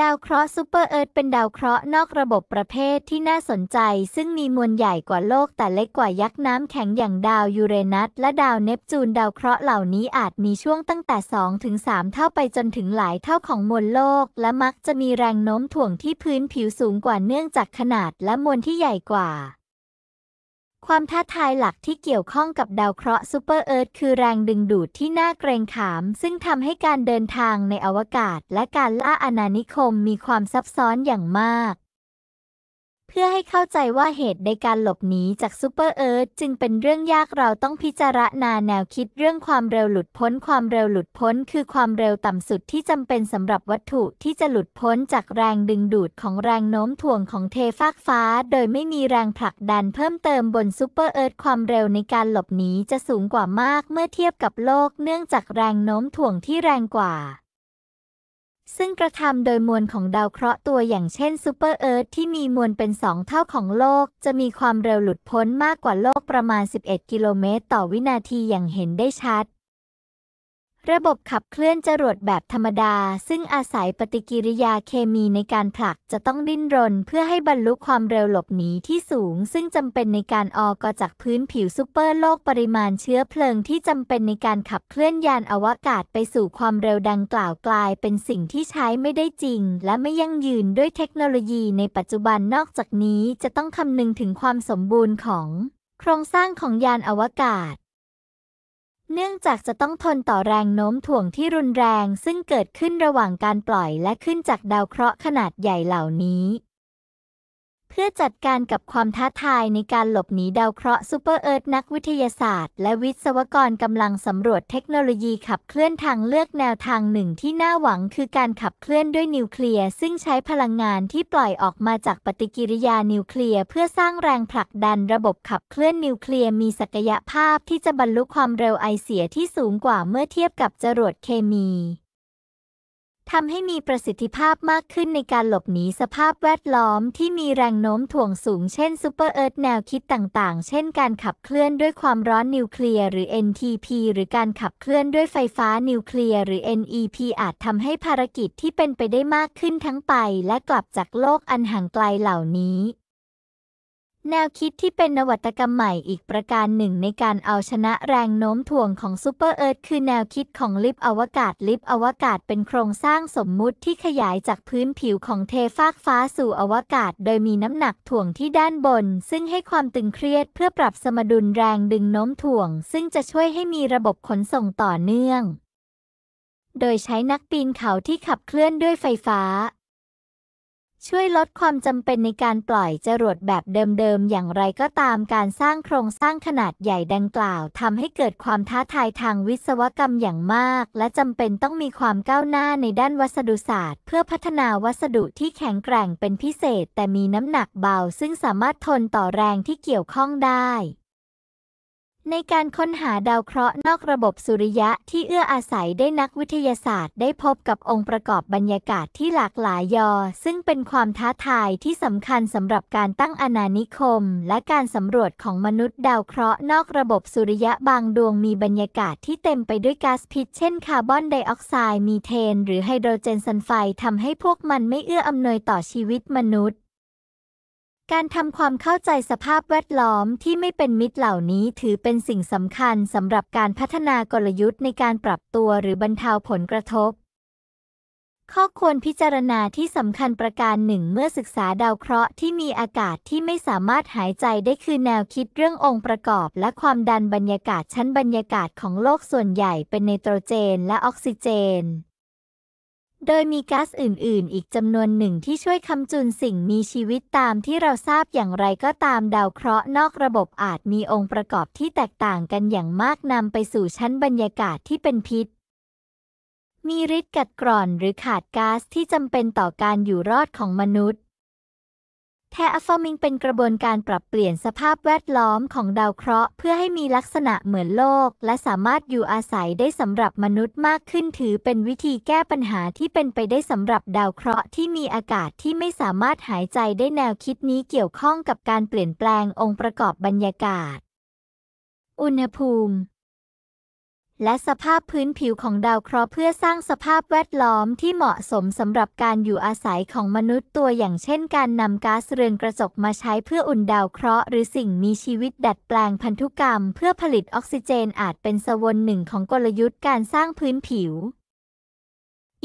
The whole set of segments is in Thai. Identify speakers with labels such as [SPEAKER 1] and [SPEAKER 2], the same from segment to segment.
[SPEAKER 1] ดาวเคราะห์ซูเปอร์เอิร์ธเป็นดาวเคราะห์นอกระบบประเภทที่น่าสนใจ ซึ่งมีมวลใหญ่กว่าโลกแต่เล็กกว่ายักษ์น้ำแข็งอย่างดาวยูเรนัสและดาวเนปจูน ดาวเคราะห์เหล่านี้อาจมีช่วงตั้งแต่2ถึง3เท่าไปจนถึงหลายเท่าของมวลโลก และมักจะมีแรงโน้มถ่วงที่พื้นผิวสูงกว่าเนื่องจากขนาดและมวลที่ใหญ่กว่าความท้าทายหลักที่เกี่ยวข้องกับดาวเคราะห์ซูเปอร์เอิร์ธคือแรงดึงดูดที่น่าเกรงขามซึ่งทำให้การเดินทางในอวกาศและการล่าอาณานิคมมีความซับซ้อนอย่างมากพื่อให้เข้าใจว่าเหตุในการหลบหนีจากซูเปอร์เอิร์ธจึงเป็นเรื่องยากเราต้องพิจารณาแนวคิดเรื่องความเร็วหลุดพ้นความเร็วหลุดพ้นคือความเร็วต่ำสุดที่จำเป็นสำหรับวัตถุที่จะหลุดพ้นจากแรงดึงดูดของแรงโน้มถ่วงของเทฟากฟ้าโดยไม่มีแรงผลักดันเพิ่มเติมบนซูเปอร์เอิร์ธความเร็วในการหลบหนีจะสูงกว่ามากเมื่อเทียบกับโลกเนื่องจากแรงโน้มถ่วงที่แรงกว่าซึ่งกระทำโดยมวลของดาวเคราะห์ตัวอย่างเช่นซูเปอร์เอิร์ธที่มีมวลเป็น 2 เท่าของโลก จะมีความเร็วหลุดพ้นมากกว่าโลกประมาณ 11 กิโลเมตรต่อวินาทีอย่างเห็นได้ชัดระบบขับเคลื่อนจรวดแบบธรรมดาซึ่งอาศัยปฏิกิริยาเคมีในการผลักจะต้องดิ้นรนเพื่อให้บรรลุความเร็วหลบหนีที่สูงซึ่งจำเป็นในการออกจากพื้นผิวซูเปอร์โลกปริมาณเชื้อเพลิงที่จำเป็นในการขับเคลื่อนยานอวกาศไปสู่ความเร็วดังกล่าวกลายเป็นสิ่งที่ใช้ไม่ได้จริงและไม่ยั่งยืนด้วยเทคโนโลยีในปัจจุบันนอกจากนี้จะต้องคำนึงถึงความสมบูรณ์ของโครงสร้างของยานอวกาศเนื่องจากจะต้องทนต่อแรงโน้มถ่วงที่รุนแรงซึ่งเกิดขึ้นระหว่างการปล่อยและขึ้นจากดาวเคราะห์ขนาดใหญ่เหล่านี้เพื่อจัดการกับความท้าทายในการหลบหนีดาวเคราะห์ซูเปอร์เอิร์ธนักวิทยาศาสตร์ และวิศวกรกำลังสำรวจเทคโนโลยีขับเคลื่อนทางเลือกแนวทางหนึ่ง ที่น่าหวังคือการขับเคลื่อนด้วยนิวเคลียร์ซึ่งใช้พลังงานที่ปล่อยออกมาจากปฏิกิริยานิวเคลียร์เพื่อสร้างแรงผลักดัน ระบบขับเคลื่อนนิวเคลียร์มีศักยภาพที่จะบรรลุความเร็วไอเสียที่สูงกว่าเมื่อเทียบกับจรวดเคมีทำให้มีประสิทธิภาพมากขึ้นในการหลบหนีสภาพแวดล้อมที่มีแรงโน้มถ่วงสูงเช่นซูเปอร์เอิร์ธแนวคิดต่างๆ เช่นการขับเคลื่อนด้วยความร้อนนิวเคลียร์หรือ NTP หรือการขับเคลื่อนด้วยไฟฟ้านิวเคลียร์หรือ NEP อาจทำให้ภารกิจที่เป็นไปได้มากขึ้นทั้งไปและกลับจากโลกอันห่างไกลเหล่านี้แนวคิดที่เป็นนวัตกรรมใหม่อีกประการหนึ่งในการเอาชนะแรงโน้มถ่วงของซูเปอร์เอิร์ธคือแนวคิดของลิฟอวกาศ ลิฟอวกาศเป็นโครงสร้างสมมุติที่ขยายจากพื้นผิวของเทฟากฟ้าสู่อวกาศ โดยมีน้ำหนักถ่วงที่ด้านบน ซึ่งให้ความตึงเครียดเพื่อปรับสมดุลแรงดึงโน้มถ่วง ซึ่งจะช่วยให้มีระบบขนส่งต่อเนื่อง โดยใช้นักปีนเขาที่ขับเคลื่อนด้วยไฟฟ้าช่วยลดความจำเป็นในการปล่อยจรวดแบบเดิมๆ อย่างไรก็ตามการสร้างโครงสร้างขนาดใหญ่ดังกล่าวทำให้เกิดความท้าทายทางวิศวกรรมอย่างมากและจำเป็นต้องมีความก้าวหน้าในด้านวัสดุศาสตร์เพื่อพัฒนาวัสดุที่แข็งแกร่งเป็นพิเศษแต่มีน้ำหนักเบาซึ่งสามารถทนต่อแรงที่เกี่ยวข้องได้ในการค้นหาดาวเคราะห์นอกระบบสุริยะที่เอื้ออาศัยได้นักวิทยาศาสตร์ได้พบกับองค์ประกอบบรรยากาศที่หลากหลายยอ ซึ่งเป็นความท้าทายที่สำคัญสำหรับการตั้งอาณานิคมและการสำรวจของมนุษย์ดาวเคราะห์นอกระบบสุริยะบางดวงมีบรรยากาศที่เต็มไปด้วยก๊าซพิษเช่นคาร์บอนไดออกไซด์มีเทน หรือไฮโดรเจนซัลไฟด์ทำให้พวกมันไม่เอื้ออำนวยต่อชีวิตมนุษย์การทำความเข้าใจสภาพแวดล้อมที่ไม่เป็นมิตรเหล่านี้ถือเป็นสิ่งสำคัญสำหรับการพัฒนากลยุทธ์ในการปรับตัวหรือบรรเทาผลกระทบ ข้อควรพิจารณาที่สำคัญประการหนึ่งเมื่อศึกษาดาวเคราะห์ที่มีอากาศที่ไม่สามารถหายใจได้คือแนวคิดเรื่ององค์ประกอบและความดันบรรยากาศชั้นบรรยากาศของโลกส่วนใหญ่เป็นไนโตรเจนและออกซิเจนโดยมีก๊าซอื่นๆ อีกจำนวนหนึ่งที่ช่วยคำจุนสิ่งมีชีวิตตามที่เราทราบอย่างไรก็ตามดาวเคราะห์นอกระบบอาจมีองค์ประกอบที่แตกต่างกันอย่างมากนำไปสู่ชั้นบรรยากาศที่เป็นพิษ มีฤทธิ์กัดกร่อนหรือขาดก๊าซที่จำเป็นต่อการอยู่รอดของมนุษย์แทอะฟอร์มิงเป็นกระบวนการปรับเปลี่ยนสภาพแวดล้อมของดาวเคราะห์เพื่อให้มีลักษณะเหมือนโลกและสามารถอยู่อาศัยได้สำหรับมนุษย์มากขึ้นถือเป็นวิธีแก้ปัญหาที่เป็นไปได้สำหรับดาวเคราะห์ที่มีอากาศที่ไม่สามารถหายใจได้แนวคิดนี้เกี่ยวข้องกับการเปลี่ยนแปลงองค์ประกอบบรรยากาศ อุณหภูมิและสภาพพื้นผิวของดาวเคราะห์เพื่อสร้างสภาพแวดล้อมที่เหมาะสมสำหรับการอยู่อาศัยของมนุษย์ตัวอย่างเช่น การนำก๊าซเรือนกระจกมาใช้เพื่ออุ่นดาวเคราะห์หรือสิ่งมีชีวิตดัดแปลงพันธุกรรม เพื่อผลิตออกซิเจนอาจเป็นสวนหนึ่งของกลยุทธ์การสร้างพื้นผิว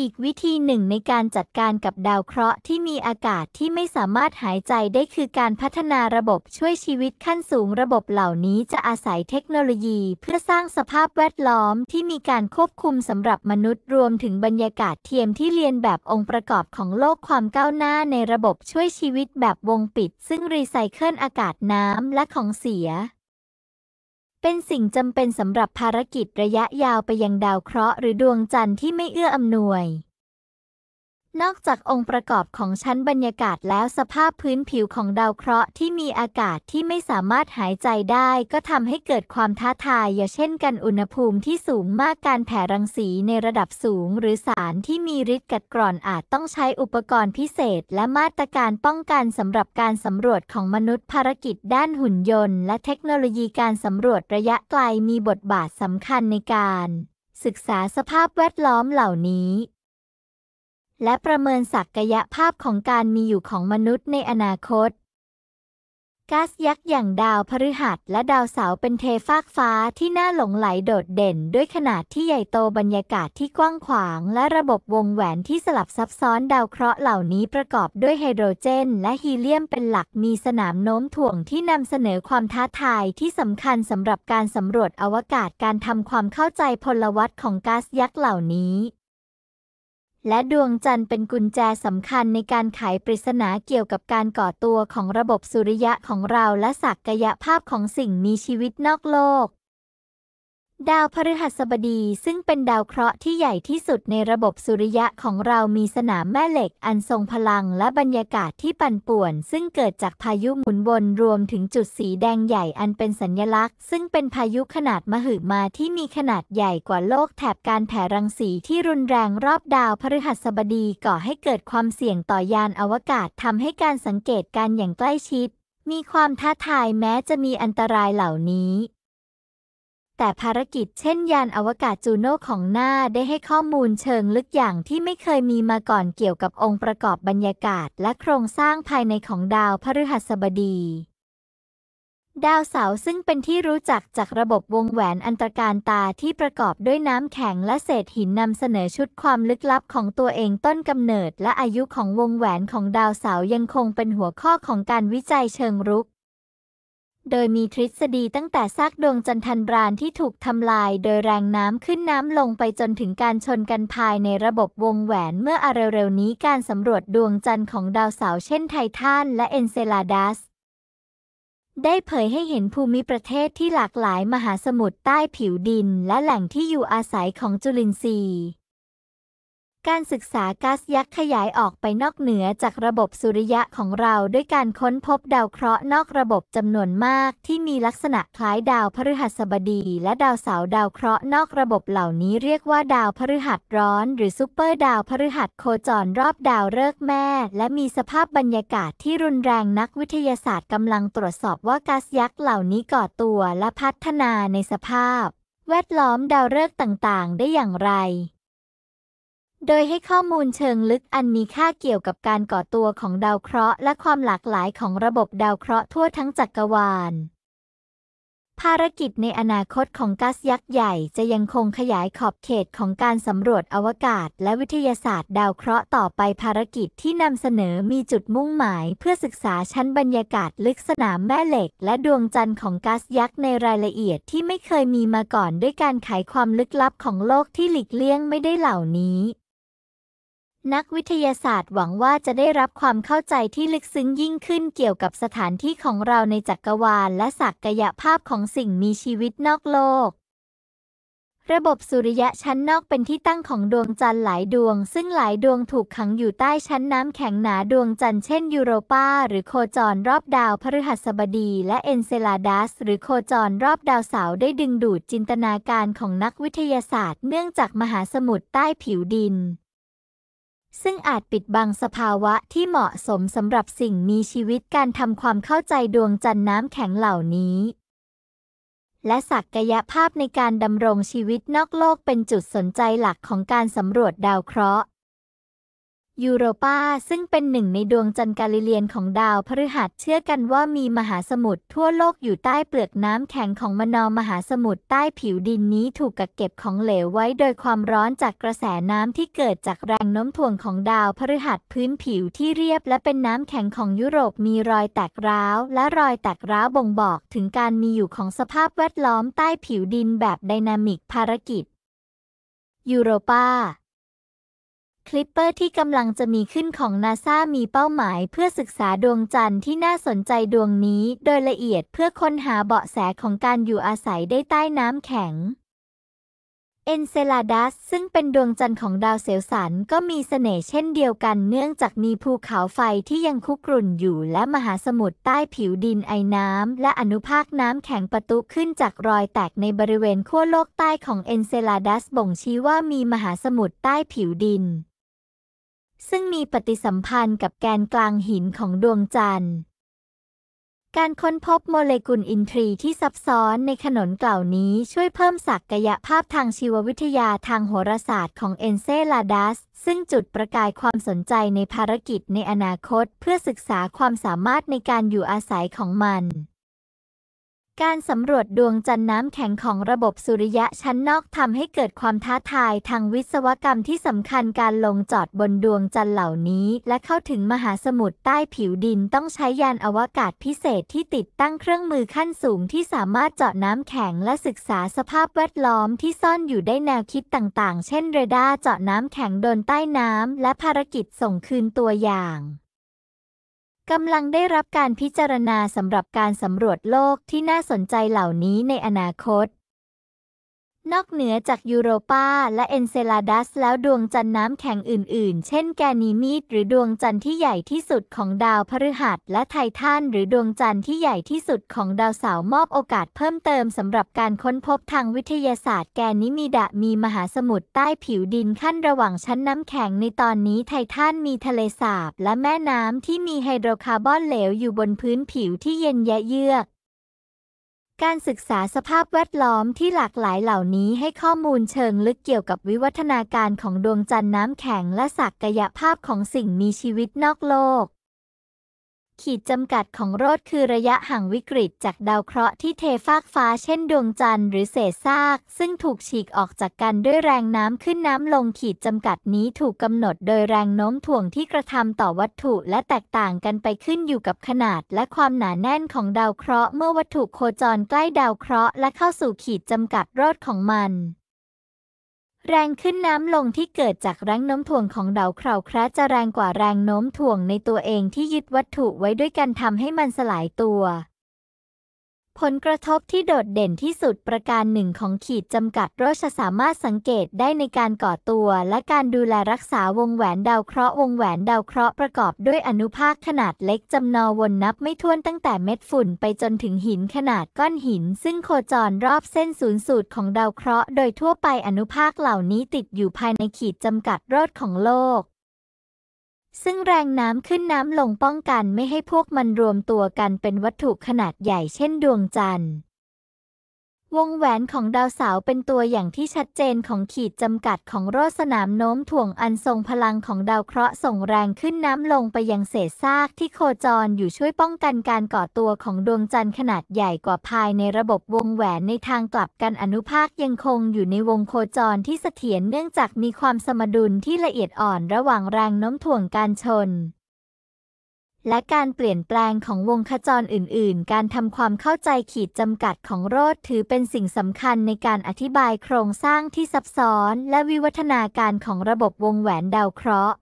[SPEAKER 1] อีกวิธีหนึ่งในการจัดการกับดาวเคราะห์ที่มีอากาศที่ไม่สามารถหายใจได้คือการพัฒนาระบบช่วยชีวิตขั้นสูงระบบเหล่านี้จะอาศัยเทคโนโลยี เพื่อสร้างสภาพแวดล้อมที่มีการควบคุมสำหรับมนุษย์รวมถึงบรรยากาศเทียมที่เรียนแบบองค์ประกอบของโลกความก้าวหน้าในระบบช่วยชีวิตแบบวงปิด ซึ่งรีไซเคิลอากาศน้ำและของเสียเป็นสิ่งจำเป็นสำหรับภารกิจระยะยาวไปยังดาวเคราะห์หรือดวงจันทร์ที่ไม่เอื้ออำนวยนอกจากองค์ประกอบของชั้นบรรยากาศแล้วสภาพพื้นผิวของดาวเคราะห์ ที่มีอากาศที่ไม่สามารถหายใจได้ ก็ทำให้เกิดความท้าทายอย่างเช่นกันอุณหภูมิที่สูงมากการแผ่รังสีในระดับสูงหรือสารที่มีฤทธิ์กัดกร่อนอาจต้องใช้อุปกรณ์พิเศษและมาตรการป้องกันสำหรับการสำรวจของมนุษย์ภารกิจ ด้านหุ่นยนต์ และเทคโนโลยีการสำรวจระยะไกลมีบทบาทสำคัญในการ ศึกษาสภาพแวดล้อมเหล่านี้และประเมินศักยภาพของการมีอยู่ของมนุษย์ในอนาคต ก๊าซยักษ์อย่างดาวพฤหัส และดาวเสาร์เป็นเทฟากฟ้าที่น่าหลงไหลโดดเด่น ด้วยขนาดที่ใหญ่โตบรรยากาศที่กว้างขวาง และระบบวงแหวนที่สลับซับซ้อนดาวเคราะห์เหล่านี้ ประกอบด้วยไฮโดรเจนและฮีเลียมเป็นหลักมีสนามโน้มถ่วงที่นำเสนอความท้าทายที่สำคัญสำหรับการสำรวจอวกาศการทำความเข้าใจพลวัตของก๊าซยักษ์เหล่านี้และดวงจันทร์เป็นกุญแจสำคัญในการไขปริศนาเกี่ยวกับการก่อตัวของระบบสุริยะของเราและศักยภาพของสิ่งมีชีวิตนอกโลกดาวพฤหัสบดีซึ่งเป็นดาวเคราะห์ที่ใหญ่ที่สุดในระบบสุริยะของเรามีสนามแม่เหล็กอันทรงพลังและบรรยากาศที่ปั่นป่วนซึ่งเกิดจากพายุหมุนวนรวมถึงจุดสีแดงใหญ่อันเป็นสัญลักษณ์ซึ่งเป็นพายุขนาดมหึมาที่มีขนาดใหญ่กว่าโลกแถบการแผ่รังสีที่รุนแรงรอบดาวพฤหัสบดีก่อให้เกิดความเสี่ยงต่อยานอวกาศทำให้การสังเกตการอย่างใกล้ชิดมีความท้าทายแม้จะมีอันตรายเหล่านี้แต่ภารกิจเช่นยานอวกาศจูโน่ของนาได้ให้ข้อมูลเชิงลึกอย่างที่ไม่เคยมีมาก่อนเกี่ยวกับองค์ประกอบบรรยากาศและโครงสร้างภายในของดาวพฤหัสบดี ดาวเสาร์ซึ่งเป็นที่รู้จักจากระบบวงแหวนอันตรการตาที่ประกอบด้วยน้ำแข็งและเศษหินนำเสนอชุดความลึกลับของตัวเองต้นกำเนิด และอายุของวงแหวนของดาวเสาร์ยังคงเป็นหัวข้อของการวิจัยเชิงรุกโดยมีทฤษฎีตั้งแต่ซากดวงจันทันบรานที่ถูกทำลาย โดยแรงน้ำขึ้นน้ำลงไปจนถึงการชนกันภายในระบบวงแหวนเมื่ออาเร็วๆนี้การสำรวจดวงจันทร์ของดาวเสาร์เช่นไททันและเอ็นเซลาดัส ได้เผยให้เห็นภูมิประเทศที่หลากหลายมหาสมุทรใต้ผิวดินและแหล่งที่อยู่อาศัยของจุลินทรีย์การศึกษาก๊าซยักษ์ขยายออกไปนอกเหนือจากระบบสุริยะของเราด้วยการค้นพบดาวเคราะห์นอกระบบจำนวนมากที่มีลักษณะคล้ายดาวพฤหัสบดีและดาวเสาร์ดาวเคราะห์นอกระบบเหล่านี้เรียกว่าดาวพฤหัสร้อนหรือซูเปอร์ดาวพฤหัสโคจรรอบดาวฤกษ์แม่และมีสภาพบรรยากาศที่รุนแรงนักวิทยาศาสตร์กำลังตรวจสอบว่าก๊าซยักษ์เหล่านี้ก่อตัวและพัฒนาในสภาพแวดล้อมดาวฤกษ์ต่างๆ ได้อย่างไรโดยให้ข้อมูลเชิงลึกอันมีค่าเกี่ยวกับการก่อตัวของดาวเคราะห์และความหลากหลายของระบบดาวเคราะห์ทั่วทั้งจักกรวาล ภารกิจในอนาคตของก๊าซยักษ์ใหญ่จะยังคงขยายขอบเขตของการสำรวจอวกาศ และวิทยาศาสตร์ ดาวเคราะห์ต่อไปภารกิจที่นำเสนอมีจุดมุ่งหมาย เพื่อศึกษาชั้นบรรยากาศลึกสนามแม่เหล็ก และดวงจันทร์ของก๊าซยักษ์ในรายละเอียดที่ไม่เคยมีมาก่อนด้วยการไขความลึกลับของโลกที่หลีกเลี่ยงไม่ได้เหล่านี้นักวิทยาศาสตร์หวังว่าจะได้รับความเข้าใจที่ลึกซึ้งยิ่งขึ้นเกี่ยวกับสถานที่ของเราในจักรวาล และศักยภาพของสิ่งมีชีวิตนอกโลก ระบบสุริยะชั้นนอกเป็นที่ตั้งของดวงจันทร์หลายดวง ซึ่งหลายดวงถูกขังอยู่ใต้ชั้นน้ำแข็งหนาดวงจันทร์เช่น ยูโรปาหรือโคจรรอบดาวพฤหัสบดีและเอ็นเซลาดัส หรือโคจรรอบดาวเสาร์ได้ดึงดูดจินตนาการของนักวิทยาศาสตร์เนื่องจากมหาสมุทรใต้ผิวดินซึ่งอาจปิดบังสภาวะที่เหมาะสมสำหรับสิ่งมีชีวิตการทำความเข้าใจดวงจันทร์น้ำแข็งเหล่านี้ และศักยภาพในการดำรงชีวิตนอกโลกเป็นจุดสนใจหลักของการสำรวจดาวเคราะห์ยูโรปาซึ่งเป็นหนึ่งในดวงจันทร์กาลิเลียนของดาวพฤหัสเชื่อกันว่ามีมหาสมุทรทั่วโลกอยู่ใต้เปลือกน้ำแข็งของมนอมหาสมุทรใต้ผิวดินนี้ถูกกักเก็บของเหลวไว้โดยความร้อนจากกระแสน้ำที่เกิดจากแรงโน้มถ่วงของดาวพฤหัสพื้นผิวที่เรียบและเป็นน้ำแข็งของยุโรปมีรอยแตกร้าวและรอยแตกร้าวบ่งบอก ถึงการมีอยู่ของสภาพแวดล้อมใต้ผิวดิน แบบไดนามิกภารกิจยูโรปาคลิปเปอร์ที่กำลังจะมีขึ้นของนาซามีเป้าหมายเพื่อศึกษาดวงจันทร์ที่น่าสนใจดวงนี้โดยละเอียดเพื่อค้นหาเบาะแสของการอยู่อาศัยได้ใต้น้ำแข็งเอนเซลาดัสซึ่งเป็นดวงจันทร์ของดาวเสลสันก็มีเสน่ห์เช่นเดียวกันเนื่องจากมีภูเขาไฟที่ยังคุกรุ่นอยู่และมหาสมุทรใต้ผิวดินไอน้ำและอนุภาคน้ำแข็งประตุขึ้นจากรอยแตกในบริเวณขั้วโลกใต้ของเอนเซลาดัสบ่งชี้ว่ามีมหาสมุทรใต้ผิวดินซึ่งมีปฏิสัมพันธ์กับแกนกลางหินของดวงจันทร์ การค้นพบโมเลกุลอินทรีย์ที่ซับซ้อนในขนนเกล่านี้ช่วยเพิ่มศักยภาพทางชีววิทยาทางโหราศาสตร์ของเอนเซลาดัส ซึ่งจุดประกายความสนใจในภารกิจในอนาคตเพื่อศึกษาความสามารถในการอยู่อาศัยของมันการสำรวจดวงจันทร์น้ำแข็งของระบบสุริยะชั้นนอกทำให้เกิดความท้าทายทางวิศวกรรมที่สำคัญการลงจอดบนดวงจันทร์เหล่านี้และเข้าถึงมหาสมุทรใต้ผิวดินต้องใช้ยานอวกาศพิเศษที่ติดตั้งเครื่องมือขั้นสูงที่สามารถเจาะน้ำแข็งและศึกษาสภาพแวดล้อมที่ซ่อนอยู่ได้แนวคิดต่างๆ เช่น เรดาร์เจาะน้ำแข็งโดนใต้น้ำและภารกิจส่งคืนตัวอย่างกำลังได้รับการพิจารณาสำหรับการสำรวจโลกที่น่าสนใจเหล่านี้ในอนาคตนอกเหนือจากยูโรปาและเอนเซลาดัสแล้วดวงจันทร์น้ำแข็งอื่นๆ เช่น แกนีมีดหรือดวงจันทร์ที่ใหญ่ที่สุดของดาวพฤหัสและไททันหรือดวงจันทร์ที่ใหญ่ที่สุดของดาวเสาร์มอบโอกาสเพิ่มเติมสำหรับการค้นพบทางวิทยาศาสตร์ แกนิมีดะมีมหาสมุทรใต้ผิวดินขั้นระหว่างชั้นน้ำแข็งในตอนนี้ไททันมีทะเลสาบและแม่น้ำที่มีไฮโดรคาร์บอนเหลวอยู่บนพื้นผิวที่เย็นแยะเยือกการศึกษาสภาพแวดล้อมที่หลากหลายเหล่านี้ให้ข้อมูลเชิงลึกเกี่ยวกับวิวัฒนาการของดวงจันทร์น้ำแข็งและศักยภาพของสิ่งมีชีวิตนอกโลกขีดจำกัดของโรดคือระยะห่างวิกฤตจากดาวเคราะห์ที่เทฟากฟ้าเช่นดวงจันทร์หรือเศษซากซึ่งถูกฉีกออกจากกันด้วยแรงน้ำขึ้นน้ำลงขีดจำกัดนี้ถูกกำหนดโดยแรงโน้มถ่วงที่กระทำต่อวัตถุและแตกต่างกันไปขึ้นอยู่กับขนาดและความหนาแน่นของดาวเคราะห์เมื่อวัตถุโคจรใกล้ดาวเคราะห์และเข้าสู่ขีดจำกัดโรดของมันแรงขึ้นน้ำลงที่เกิดจากแรงโน้มถ่วงของเดาเคราคราจะแรงกว่าแรงโน้มถ่วงในตัวเองที่ยึดวัตถุไว้ด้วยกันทำให้มันสลายตัวผลกระทบที่โดดเด่นที่สุดประการหนึ่งของขีดจำกัดโรชสามารถสังเกตได้ในการก่อตัว และการดูแลรักษาวงแหวนดาวเคราะห์วงแหวน ดาวเคราะห์ประกอบด้วยอนุภาคขนาดเล็กจำนวนวนนับไม่ถ้วนตั้งแต่เม็ดฝุ่นไปจนถึงหินขนาดก้อนหิน ซึ่งโคจรรอบเส้นศูนย์สูตรของดาวเคราะห์โดยทั่วไปอนุภาคเหล่านี้ติดอยู่ภายในขีดจำกัดโรชของโลกซึ่งแรงน้ำขึ้นน้ำลงป้องกันไม่ให้พวกมันรวมตัวกันเป็นวัตถุขนาดใหญ่เช่นดวงจันทร์วงแหวนของดาวเสาเป็นตัวอย่างที่ชัดเจนของขีดจำกัดของรรสนามโน้มถ่วงอันทรงพลังของดาวเคราะห์ส่งแรงขึ้นน้ำลงไปยังเศษซากที่โคจรอยู่ช่วยป้องกันการก่อตัวของดวงจันทร์ขนาดใหญ่กว่าภายในระบบวงแหวนในทางกลับกันอนุภาคยังคงอยู่ในวงโคจรที่เสถียรเนื่องจากมีความสมดุลที่ละเอียดอ่อนระหว่างแรงโน้มถ่วงการชนและการเปลี่ยนแปลงของวงขจรอื่นๆ การทำความเข้าใจขีดจำกัดของโรดถือเป็นสิ่งสำคัญในการอธิบายโครงสร้างที่ซับซ้อนและวิวัฒนาการของระบบวงแหวนดาวเคราะห์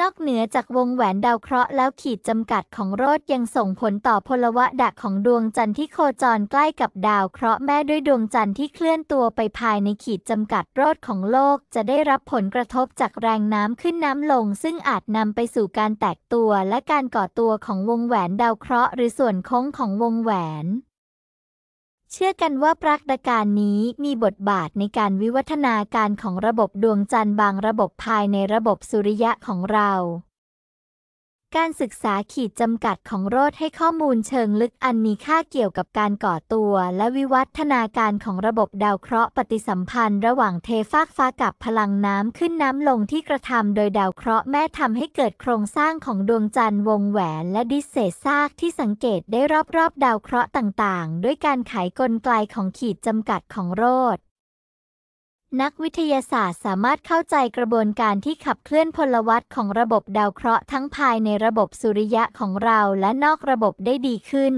[SPEAKER 1] นอกเหนือจากวงแหวนดาวเคราะห์แล้วขีดจำกัดของโรดยังส่งผลต่อพลวะดักของดวงจันทร์ที่โคจรใกล้กับดาวเคราะห์แม่ด้วยดวงจันทร์ที่เคลื่อนตัวไปภายในขีดจำกัดโรดของโลกจะได้รับผลกระทบจากแรงน้ำขึ้นน้ำลงซึ่งอาจนำไปสู่การแตกตัวและการก่อตัวของวงแหวนดาวเคราะห์หรือส่วนโค้งของวงแหวนเชื่อกันว่าปรากฏการณ์นี้มีบทบาทในการวิวัฒนาการของระบบดวงจันทร์บางระบบภายในระบบสุริยะของเราการศึกษาขีดจำกัดของโรดให้ข้อมูลเชิงลึกอันมีค่าเกี่ยวกับการก่อตัวและวิวัฒนาการของระบบดาวเคราะห์ปฏิสัมพันธ์ระหว่างเทฟากฟ้ากับพลังน้ำขึ้นน้ำลงที่กระทำโดยดาวเคราะห์แม่ทำให้เกิดโครงสร้างของดวงจันทร์วงแหวนและดิเศษซากที่สังเกตได้รอบๆดาวเคราะห์ต่าง ๆ ด้วยการไขกลไกของขีดจำกัดของโรดนักวิทยาศาสตร์สามารถเข้าใจกระบวนการที่ขับเคลื่อนพลวัตของระบบดาวเคราะห์ทั้งภายในระบบสุริยะของเราและนอกระบบได้ดีขึ้น